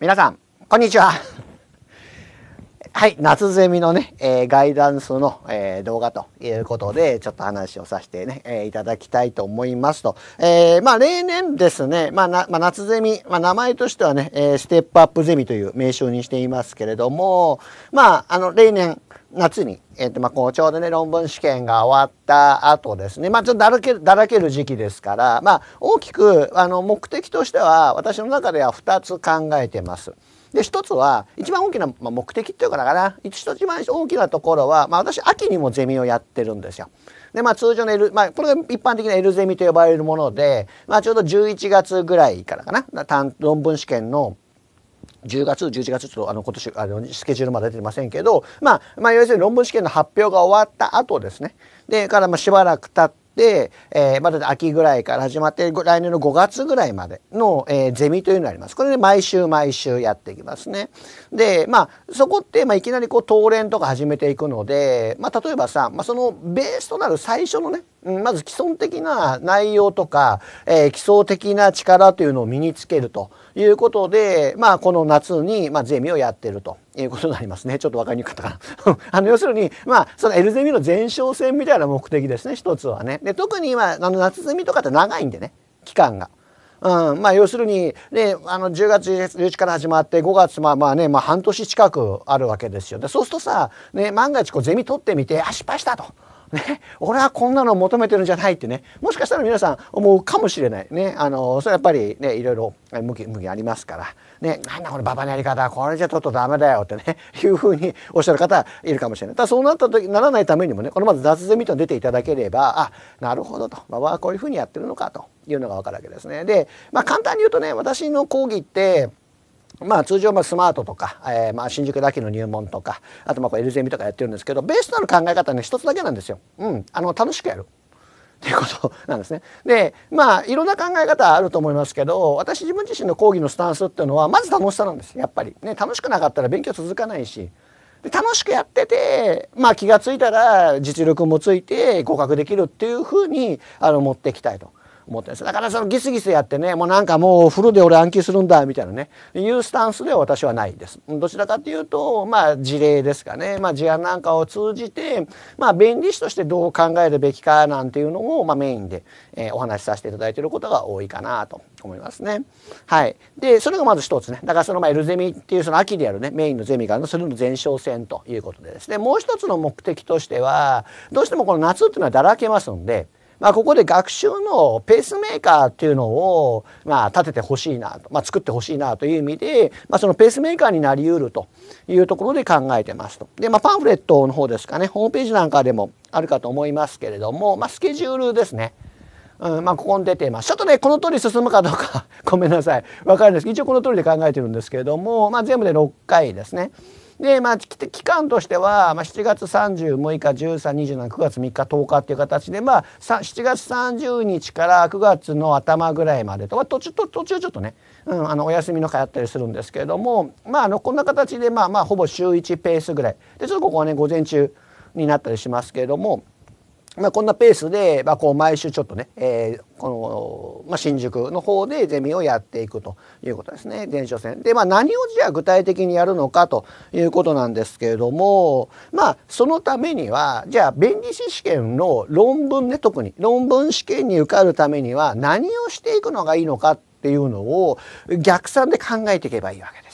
皆さん、こんにちは。はい、夏ゼミのね、えー、ガイダンスの、えー、動画ということで、ちょっと話をさせてね、えー、いただきたいと思いますと。えまあ、例年ですね、まあ、まあ、夏ゼミ、まあ、名前としてはね、えステップアップゼミという名称にしていますけれども、まあ、あの、例年、夏に、えーとまあ、こうちょうどね論文試験が終わった後ですね、まあ、ちょっとだらけだらける時期ですから、まあ、大きくあの目的としては私の中では2つ考えてます。で一つは一番大きな、まあ、目的っていうからかな一一番大きなところは、まあ、私秋にもゼミをやってるんですよ。でまあ通常の L、まあ、これが一般的な L ゼミと呼ばれるもので、まあ、ちょうど11月ぐらいからかな論文試験の10月11月ちょっとあの今年あのスケジュールまで出てませんけど、まあ、まあ要するに論文試験の発表が終わった後ですねでからまあしばらく経ってで、えー、まだ秋ぐらいから始まって来年の5月ぐらいまでの、えー、ゼミというのがあります。これで、毎週毎週やっていきますね。でまあそこって、まあ、いきなりこう東連とか始めていくので、まあ、例えばさ、まあ、そのベースとなる最初のねまず既存的な内容とか、えー、基礎的な力というのを身につけるということで、まあ、この夏に、まあ、ゼミをやってるということになりますねちょっと分かりにくかったかな あの要するにまあそのエルゼミの前哨戦みたいな目的ですね一つはねで特に今あの夏ゼミとかって長いんでね期間が。うんまあ、要するに、ね、あの10月11日から始まって5月まあまあね、まあ、半年近くあるわけですよ。でそうするとさ、ね、万が一こうゼミ取ってみてあ失敗したと。ね、俺はこんなの求めてるんじゃないってねもしかしたら皆さん思うかもしれないねあのそれやっぱりねいろいろ向き向きありますからねなんだこれババのやり方これじゃちょっとダメだよってね いうふうにおっしゃる方いるかもしれないただそうなった時ならないためにもねこのまず雑ゼみたい出ていただければあなるほどとババはこういうふうにやってるのかというのが分かるわけですね。で、まあ、簡単に言うとね私の講義ってまあ、通常まスマートとか、えー、ま新宿だけの入門とかあとまあこう L ゼミとかやってるんですけどベースとなる考え方はね一つだけなんですよ。うん、あの楽しくやるっていうことなんですね。でまあいろんな考え方あると思いますけど私自分自身の講義のスタンスっていうのはまず楽しさなんですやっぱり。ね楽しくなかったら勉強続かないし。で楽しくやってて、まあ、気が付いたら実力もついて合格できるっていうふうにあの持っていきたいと。思ってすだからそのギスギスやってねもうなんかもうフルで俺暗記するんだみたいなねいうスタンスでは私はないですどちらかというとまあ事例ですかねまあ事案なんかを通じてまあ弁理士としてどう考えるべきかなんていうのをまあメインで、えー、お話しさせていただいていることが多いかなと思いますねはいでそれがまず一つねだからそのまあ L ゼミっていうその秋でやるねメインのゼミが、のそれの前哨戦ということでですねもう一つの目的としてはどうしてもこの夏っていうのはだらけますんでまあ、ここで学習のペースメーカーっていうのを、まあ、立ててほしいなと、まあ、作ってほしいなという意味で、まあ、そのペースメーカーになりうるというところで考えてますと。で、まあ、パンフレットの方ですかねホームページなんかでもあるかと思いますけれども、まあ、スケジュールですね。うん、まあ、ここに出てます。ちょっとね、この通り進むかどうか ごめんなさい。わかるんですけど、一応この通りで考えてるんですけれども、まあ、全部で6回ですね。で、まあ、期間としては、まあ、7月30、6日、13、27、9月3日、10日っていう形で、まあ、7月30日から9月の頭ぐらいまでと、まあ、途中、途中ちょっとね、うん、あのお休みの日あったりするんですけれども、まあ、あのこんな形で、まあ、まあほぼ週1ペースぐらいでちょっとここはね午前中になったりしますけれどもまあ、こんなペースで、まあ、こう毎週ちょっとね、えー、この、まあ、新宿の方でゼミをやっていくということですね前哨戦。で、まあ、何をじゃあ具体的にやるのかということなんですけれどもまあそのためにはじゃあ弁理士試験の論文ね特に論文試験に受かるためには何をしていくのがいいのかっていうのを逆算で考えていけばいいわけです。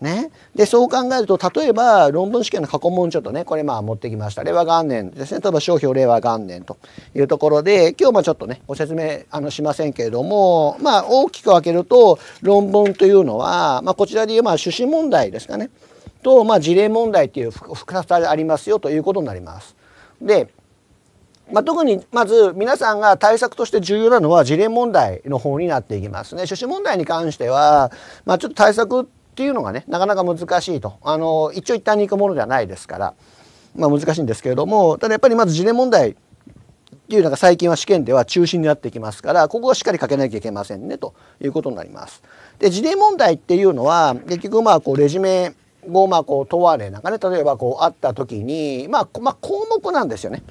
ね、でそう考えると例えば論文試験の過去問ちょっとねこれまあ持ってきました令和元年ですね例えば商標令和元年というところで今日もちょっとねご説明あのしませんけれどもまあ大きく分けると論文というのは、まあ、こちらでいうまあ趣旨問題ですかねと、まあ、事例問題っていうさつありますよということになります。でまあ、特にまず皆さんが対策として重要なのは事例問題の方になっていきますね。趣旨問題に関しては、まあ、ちょっと対策っていうのがねなかなか難しいとあの一応一短にいくものではないですから、まあ、難しいんですけれどもただやっぱりまず事例問題っていうのが最近は試験では中心になってきますからここはしっかりかけなきゃいけませんねということになります。で事例問題っていうのは結局まあこうレジュメをまあこう問われなんかね例えばこうあった時に、まあ、まあ項目なんですよね。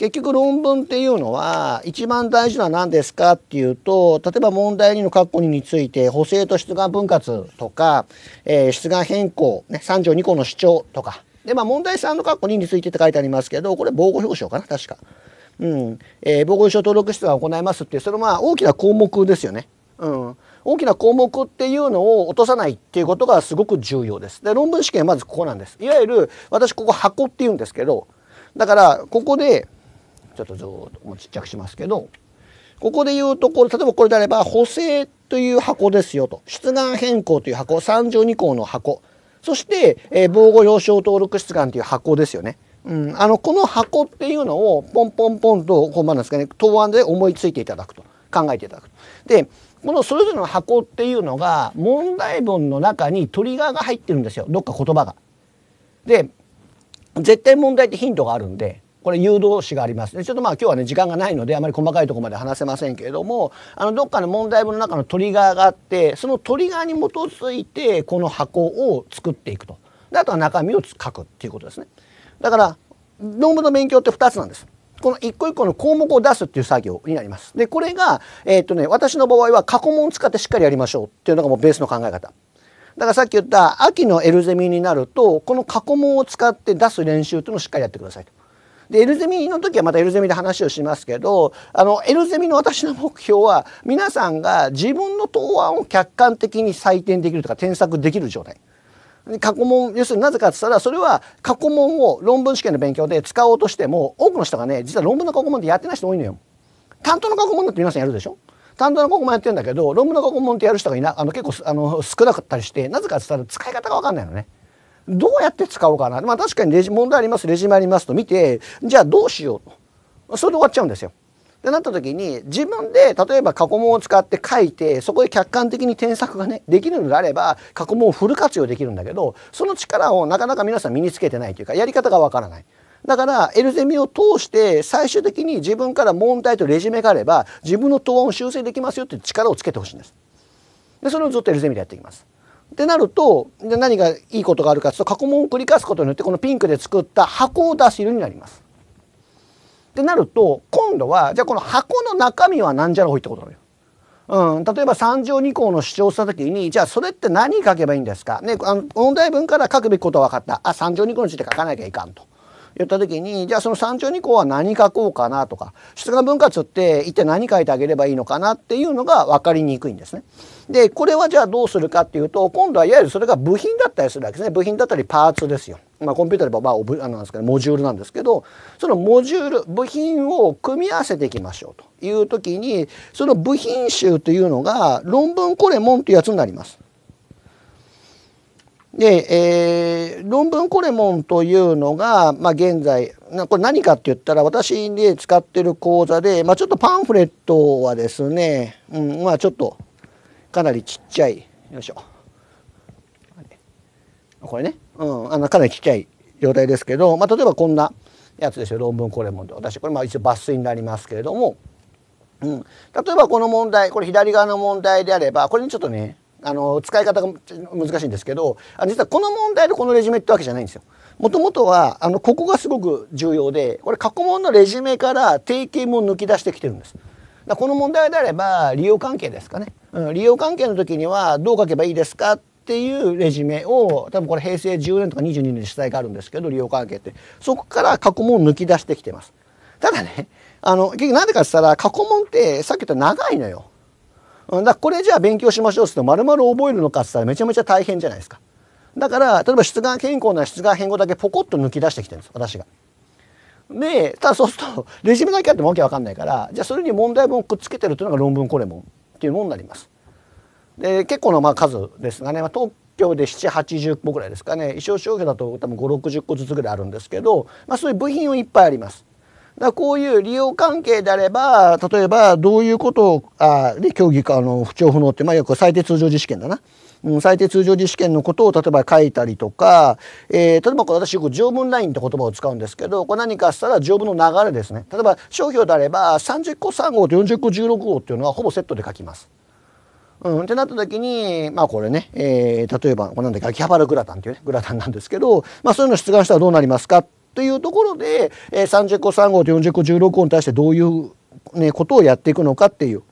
結局論文っていうのは一番大事なのは何ですかっていうと例えば問題2の括弧2について補正と出願分割とか、えー、出願変更、ね、3条2項の主張とかで、まあ、問題3の括弧2についてって書いてありますけどこれ防護表彰かな確か。うんえー、防護表彰登録出願を行いますっていうそのまあ大きな項目ですよね。うん大きな項目っていうのを落とさないっていうことがすごく重要です。で論文試験はまずここなんです。いわゆる私ここ箱っていうんですけどだからここでちょっと図をちっちゃくしますけどここで言うとこれ例えばこれであれば補正という箱ですよと出願変更という箱32項の箱そして、えー、防護用証登録出願という箱ですよね。うん、あのこの箱っていうのをポンポンポンとこうなんですかね答案で思いついていただくと考えていただくでこのそれぞれの箱っていうのが問題文の中にトリガーが入ってるんですよどっか言葉が。で絶対問題ってヒントがあるんでこれ誘導詞がありますちょっとまあ今日はね時間がないのであまり細かいとこまで話せませんけれどもあのどっかの問題文の中のトリガーがあってそのトリガーに基づいてこの箱を作っていくとであとは中身を書くっていうことですねだから論文の勉強って2つなんですこの一個一個の項目を出すっていう作業になりますでこれがえー、っとね私の場合は過去問を使ってしっかりやりましょうっていうのがもうベースの考え方だからさっき言った秋のエルゼミになるとこの過去問を使って出す練習というのをしっかりやってくださいと。で L ゼミの時はまた L ゼミで話をしますけどあの L ゼミの私の目標は皆さんが自分の答案を客観的に採点できるとか添削できる状態。過去問要するになぜかって言ったらそれは過去問を論文試験の勉強で使おうとしても多くの人がね実は論文の過去問ってやってない人多いのよ。担当の過去問だって皆さんやるでしょ担当の過去問やってるんだけど論文の過去問ってやる人がいなあの結構あの少なかったりしてなぜかって言ったら使い方がわかんないのね。どうやって使おうかな。まあ確かにレジ問題あります、レジもありますと見て、じゃあどうしようと。それで終わっちゃうんですよ。ってなった時に自分で例えば過去問を使って書いてそこで客観的に添削がねできるのであれば過去問をフル活用できるんだけどその力をなかなか皆さん身につけてないというかやり方がわからない。だからエルゼミを通して最終的に自分から問題とレジュメがあれば自分の答案を修正できますよっていう力をつけてほしいんです。でそれをずっとルゼミでやっていきます。ってなるとゃ何がいいことがあるかというと過去問を繰り返すことによってこのピンクで作った箱を出す色になります。ってなると今度はじゃあこの箱の中身は何じゃろうってことだよ。うん、例えば3条2項の主張した時にじゃあそれって何書けばいいんですか、ね、あの問題文から書くべきことは分かったあ3条2項について書かなきゃいかんと言った時にじゃあその山頂にこうは何書こうかなとか出願分割って一体何書いてあげればいいのかなっていうのが分かりにくいんですね。でこれはじゃあどうするかっていうと今度はいわゆるそれが部品だったりするわけですね部品だったりパーツですよ。まあ、コンピューターで言えあオあなんですけどモジュールなんですけどそのモジュール部品を組み合わせていきましょうという時にその部品集というのが論文これもんというやつになります。で、えー、論文コレモンというのが、まあ、現在これ何かって言ったら私で使ってる講座で、まあ、ちょっとパンフレットはですね、うん、まあちょっとかなりちっちゃいよいしょこれね、うん、あのかなりちっちゃい状態ですけど、まあ、例えばこんなやつですよ論文コレモンで私これまあ一応抜粋になりますけれども、うん、例えばこの問題これ左側の問題であればこれにちょっとねあの使い方が難しいんですけど実はこの問題でこのレジュメってわけじゃないんですよ。もともとはあのここがすごく重要でこれ過去問のレジュメから定型も抜き出してきてるんです。だこの問題であれば利用関係ですかね、うん、利用関係の時にはどう書けばいいですかっていうレジュメを多分これ平成10年とか22年に主体があるんですけど利用関係ってそこから過去問を抜き出してきてます。ただねあの結局何でかって言ったら過去問ってさっき言った長いのよ。だこれじゃあ勉強しましょうっつって丸々覚えるのかっつったらめちゃめちゃ大変じゃないですか。だから例えば出願健康な出願変更だけポコッと抜き出してきてるんです私が。でただそうすると レジュメだけあってもわけわかんないからじゃあそれに問題文をくっつけてるというのが論文これもっていうものになります。で結構なまあ数ですがね、まあ、東京で780個ぐらいですかね衣装商業だと多分560個ずつぐらいあるんですけど、まあ、そういう部品をいっぱいあります。だこういう利用関係であれば例えばどういうことをあで競技あの不調不能って、まあ、よく最低通常試験だな、うん、最低通常試験のことを例えば書いたりとか、えー、例えばこれ私よく条文ラインって言葉を使うんですけどこれ何かしたら条文の流れですね例えば商標であれば30個3号と40個16号っていうのはほぼセットで書きます。うん、ってなった時にまあこれね、えー、例えばこれなんだっけ秋葉原グラタンっていうねグラタンなんですけど、まあ、そういうの出願したらどうなりますかっというところで、えー、30個3号と40個16号に対してどういう、ね、ことをやっていくのかっていう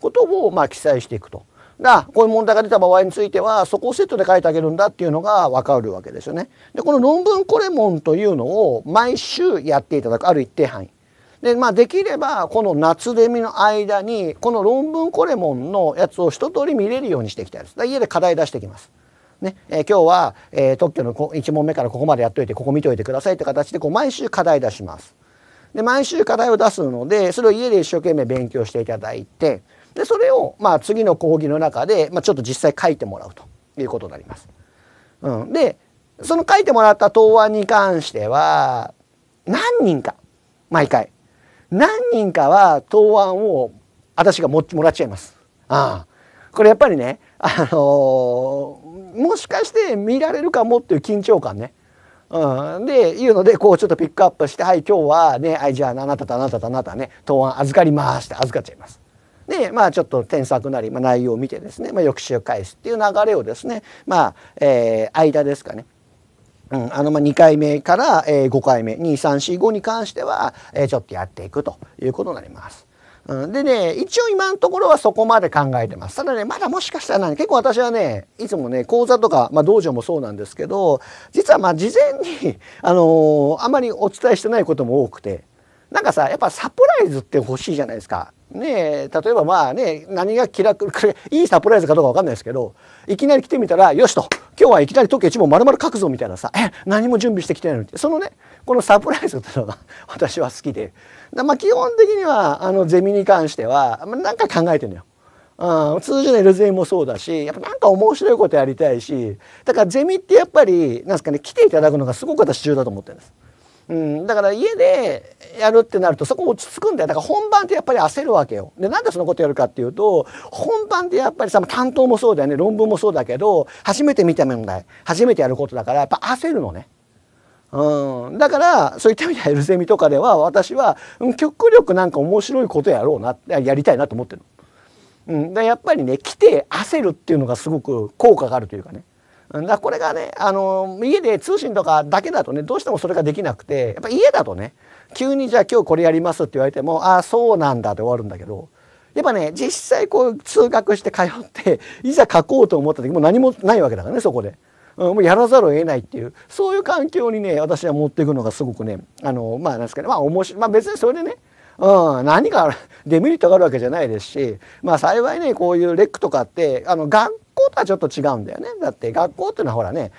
ことを、まあ、記載していくと。がこういう問題が出た場合についてはそこをセットで書いてあげるんだっていうのが分かるわけですよね。でこの論文コレモンというのを毎週やっていただくある一定範囲。でまあ、できればこの夏デミの間にこの論文コレモンのやつを一通り見れるようにしていきたいです。家で課題出してきます。ね、えー、今日は、えー、特許の1問目からここまでやっといてここ見といてくださいって形でこう毎週課題出します。で毎週課題を出すのでそれを家で一生懸命勉強していただいてでそれをまあ次の講義の中で、まあ、ちょっと実際書いてもらうということになります。うん、でその書いてもらった答案に関しては何人か毎回何人かは答案を私がももらっちゃいます。ああこれやっぱりねあのもしかして見られるかもっていう緊張感ね。うん、でいうのでこうちょっとピックアップして「はい今日はねはいじゃああなたとあなたとあなたね答案預かります」って預かっちゃいます。でまあちょっと添削なり、まあ、内容を見てですね、まあ、翌週返すっていう流れをですねまあ、えー、間ですかねうん、あのまあ2回目から、えー、5回目2345に関しては、えー、ちょっとやっていくということになります。うん、でね一応今のところはそこまで考えてますただねまだもしかしたら、結構私はねいつもね講座とか、まあ、道場もそうなんですけど実はまあ事前に、あのー、あまりお伝えしてないことも多くてなんかさやっぱサプライズって欲しいじゃないですか。ねえ例えばまあね何が気楽これいいサプライズかどうか分かんないですけどいきなり来てみたらよしと今日はいきなり時計一問丸々書くぞみたいなさえ何も準備してきてないのにそのねこのサプライズっていうのが 私は好きでまあ、基本的にはあのゼミに関しては何か考えてるのよ。うん、通常の l ミもそうだしやっぱなんか面白いことやりたいしだからゼミってやっぱりなんですかね来ていただくのがすごく私重要だと思ってるんです。うん、だから家でやるってなるとそこ落ち着くんだよだから本番ってやっぱり焦るわけよ。でなんでそのことやるかっていうと本番ってやっぱりさ担当もそうだよね論文もそうだけど初めて見た問題初めてやることだからやっぱ焦るのね。うん、だからそういった意味ではエルゼミとかでは私は極力なんか面白いことやろうなやりたいなと思ってる。うん、やっぱりね来て焦るっていうのがすごく効果があるというかね。だこれがねあの家で通信とかだけだとねどうしてもそれができなくてやっぱ家だとね急にじゃあ今日これやりますって言われてもああそうなんだって終わるんだけどやっぱね実際こう通学して通っていざ書こうと思った時もう何もないわけだからねそこで。うん、もうやらざるを得ないっていうそういう環境にね私は持っていくのがすごくねあのまあなんですかねまあ面白いまあ別にそれでねうん、何がデメリットがあるわけじゃないですし、まあ、幸いねこういうレックとかってあの学校とはちょっと違うんだよねだって学校っていうのはほらね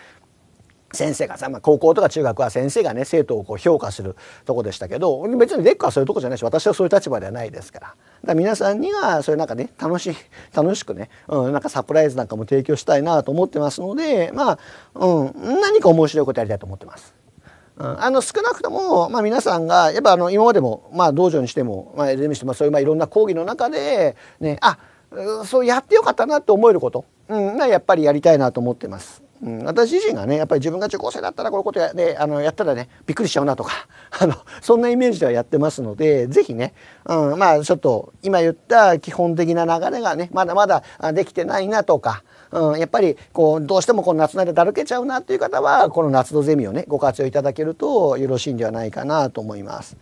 先生がさ、まあ、高校とか中学は先生がね生徒をこう評価するとこでしたけど別にレックはそういうとこじゃないし私はそういう立場ではないですからだから皆さんにはそういうなんかね楽しい楽しくね、うん、なんかサプライズなんかも提供したいなと思ってますのでまあ、うん、何か面白いことやりたいと思ってます。うん、あの少なくとも、まあ、皆さんがやっぱあの今までも、まあ、道場にしても、まあ、LM してもそういう、まあ、いろんな講義の中でねあっそうやってよかったなって思えること、うん、やっぱりやりたいなと思ってます。うん、私自身がねやっぱり自分が受講生だったらこういうことや,、ね、あのやったらねびっくりしちゃうなとか あのそんなイメージではやってますので是非ね、うん、まあちょっと今言った基本的な流れがねまだまだできてないなとか、うん、やっぱりこうどうしてもこの夏の間だるけちゃうなっていう方はこの夏のゼミをねご活用いただけるとよろしいんではないかなと思います。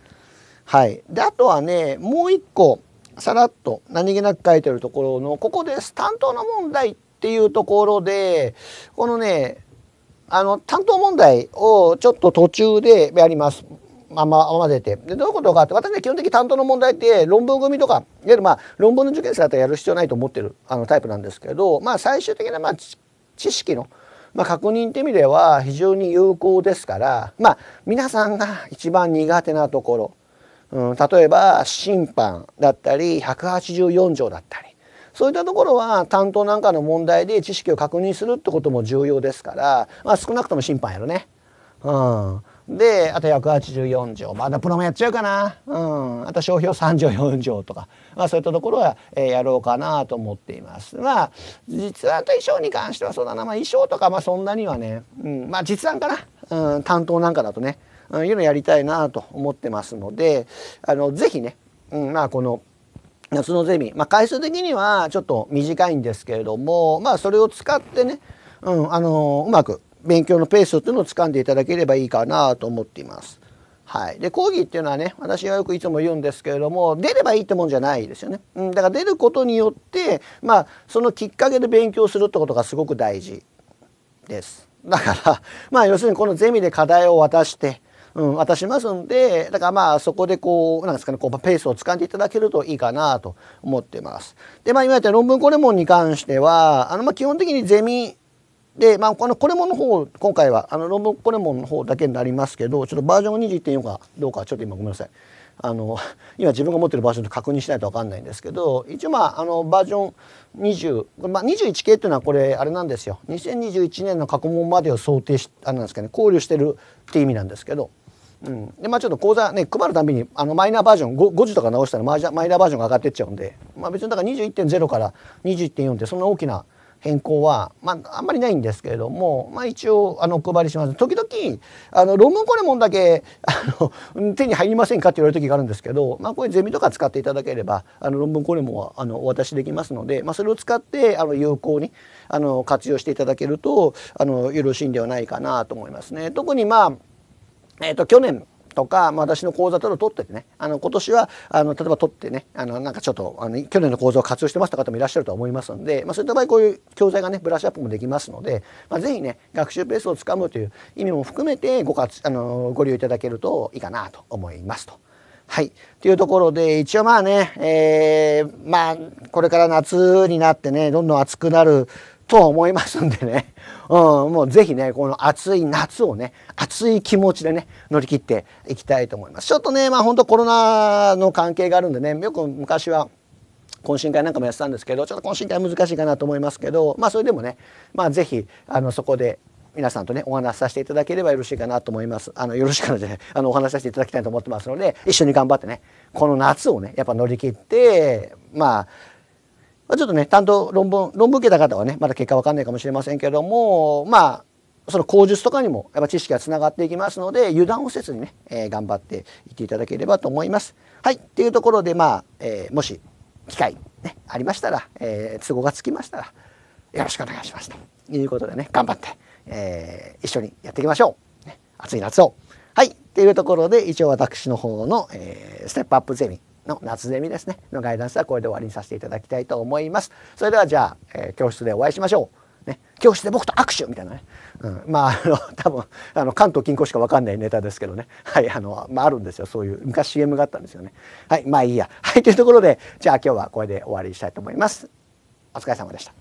はい、であとはねもう一個さらっと何気なく書いてるところのここです担当の問題っていうところでこのねあの担当問題をちょっと途中でやります。あま混ぜてでどういうことかって私ね基本的に担当の問題って論文組とかいわゆるまあ論文の受験生だったらやる必要ないと思ってるあのタイプなんですけど、まあ、最終的なまあ知識のまあ、確認って意味では非常に有効ですから、まあ、皆さんが一番苦手なところうん、例えば審判だったり184条だったりそういったところは担当なんかの問題で知識を確認するってことも重要ですから、まあ、少なくとも審判やるね。うんであと184条まだプロもやっちゃうかな、うん、あと商標3条4条とか、まあ、そういったところは、えー、やろうかなと思っていますまあ実案と衣装に関してはそうだな、まあ、衣装とかまあそんなにはね、うん、まあ実案かな、うん、担当なんかだとねいうのやりたいなと思ってますのであのぜひね、うん、まあこの夏のゼミ、まあ、回数的にはちょっと短いんですけれどもまあそれを使ってね、うん、あのうまく勉強のペースっていうのを掴んでいただければいいかなと思っています。はい、で講義っていうのはね私はよくいつも言うんですけれども出ればいいってもんじゃないですよね、うん、だから出ることによってまあそのきっかけで勉強するってことがすごく大事ですだからまあ要するにこのゼミで課題を渡してうん、渡しますんで、だからまあそこでこう、なんですかね、こう、ペースを掴んでいただけるといいかなと思ってます。で、まあ今言った論文コレモンに関しては、あの、まあ基本的にゼミ、で、まあ、このコレモンの方、今回は、あの、論文コレモンの方だけになりますけど、ちょっとバージョン21.4か、どうか、ちょっと今ごめんなさい。あの、今自分が持ってるバージョンと確認しないとわかんないんですけど、一応まあ、あの、バージョン20、まあ、21系っていうのはこれ、あれなんですよ。2021年の過去問までを想定し、あれなんですかね、考慮してるって意味なんですけど、うん、でまあちょっと講座ね配るたびにあのマイナーバージョン 5, 5時とか直したらマイナーバージョンが上がってっちゃうんで、まあ、別にだから21.0から21.4ってそんな大きな変更は、まあ、あんまりないんですけれども、まあ、一応あのお配りします時々あの論文これもんだけあの手に入りませんかって言われる時があるんですけど、まあ、これゼミとか使っていただければあの論文これもはあのお渡しできますので、まあ、それを使ってあの有効にあの活用していただけるとあのよろしいんではないかなと思いますね。特にまあえっ、ー、と去年とか、まあ、私の講座との取っててねあの今年はあの例えば取ってねあのなんかちょっとあの去年の講座を活用してました方もいらっしゃると思いますので、まあ、そういった場合こういう教材がねブラッシュアップもできますので、まあ、ぜひね学習ペースをつかむという意味も含めてご活あのご利用いただけるといいかなと思いますと。はい。というところで、一応まあね、えー、まあ、これから夏になってね、どんどん暑くなると思いますんでね、うん、もう是非ねこの暑い夏をね熱い気持ちでね乗り切っていきたいと思います。ちょっとねまあ本当コロナの関係があるんでねよく昔は懇親会なんかもやってたんですけどちょっと懇親会難しいかなと思いますけどまあそれでもねまあ是非あのそこで皆さんとねお話しさせていただければよろしいかなと思いますあのよろしくなあのお話しさせていただきたいと思ってますので一緒に頑張ってねこの夏をねやっぱ乗り切ってまあちょっとね担当論文論文受けた方はねまだ結果わかんないかもしれませんけどもまあその口述とかにもやっぱ知識がつながっていきますので油断をせずにね、えー、頑張っていっていただければと思います。はいっていうところでまあ、えー、もし機会、ね、ありましたら、えー、都合がつきましたらよろしくお願いしますということでね頑張って、え一緒にやっていきましょう、ね、暑い夏を。はいっていうところで一応私の方の、えステップアップゼミの夏ゼミですねのガイダンスはこれで終わりにさせていただきたいと思います。それではじゃあ、えー、教室でお会いしましょう。ね、教室で僕と握手みたいなね、うん、まああの 多分あの関東近郊しか分かんないネタですけどねはいあの、まあ、あるんですよそういう昔 CM があったんですよねはいまあいいやはいというところでじゃあ今日はこれで終わりにしたいと思いますお疲れ様でした。